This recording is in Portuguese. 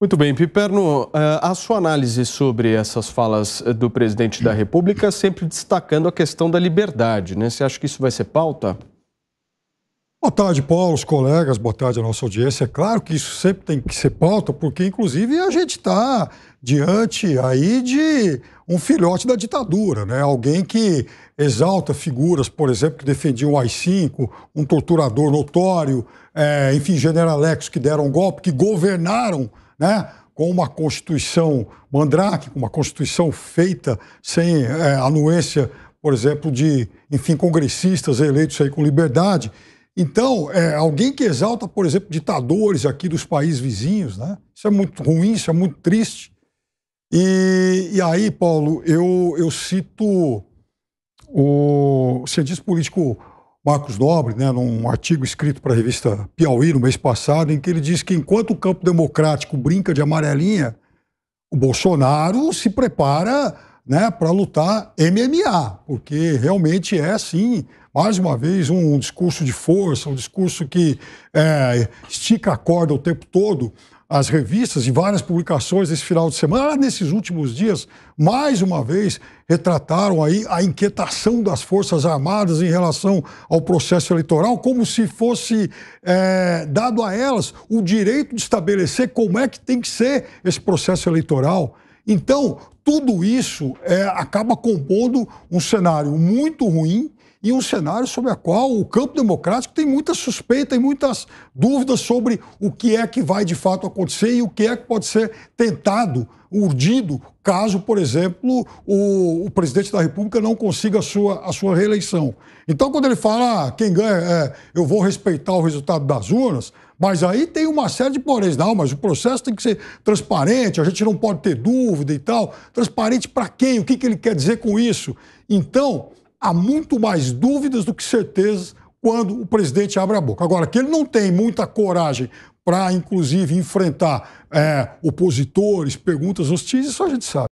Muito bem, Piperno, eh, a sua análise sobre essas falas eh, do presidente da República, sempre destacando a questão da liberdade, né? Você acha que isso vai ser pauta? Boa tarde, Paulo, os colegas, boa tarde à nossa audiência. É claro que isso sempre tem que ser pauta, porque inclusive a gente está diante aí de um filhote da ditadura, né? Alguém que exalta figuras, por exemplo, que defendiam o AI-5, um torturador notório, é, enfim, Alex, que deram um golpe, que governaram né? com uma Constituição mandrake, com uma Constituição feita sem é, anuência, por exemplo, de, enfim, congressistas eleitos aí com liberdade. Então, é, alguém que exalta, por exemplo, ditadores aqui dos países vizinhos, né? Isso é muito ruim, isso é muito triste. E, e aí, Paulo, eu, eu cito o cientista político Marcos Nobre, né, num artigo escrito para a revista Piauí no mês passado, em que ele diz que enquanto o campo democrático brinca de amarelinha, o Bolsonaro se prepara né, para lutar MMA, porque realmente é, sim, mais uma vez, um discurso de força, um discurso que é, estica a corda o tempo todo. As revistas e várias publicações esse final de semana, nesses últimos dias, mais uma vez, retrataram aí a inquietação das Forças Armadas em relação ao processo eleitoral, como se fosse é, dado a elas o direito de estabelecer como é que tem que ser esse processo eleitoral. Então, tudo isso é, acaba compondo um cenário muito ruim e um cenário sobre o qual o campo democrático tem muita suspeita e muitas dúvidas sobre o que é que vai de fato acontecer e o que é que pode ser tentado, urdido, caso, por exemplo, o, o presidente da República não consiga a sua, a sua reeleição. Então, quando ele fala, ah, quem ganha, é, eu vou respeitar o resultado das urnas, mas aí tem uma série de poréns. Não, mas o processo tem que ser transparente, a gente não pode ter dúvida e tal. Transparente para quem? O que, que ele quer dizer com isso? Então, há muito mais dúvidas do que certezas quando o presidente abre a boca. Agora, que ele não tem muita coragem para, inclusive, enfrentar é, opositores, perguntas hostis, isso a gente sabe.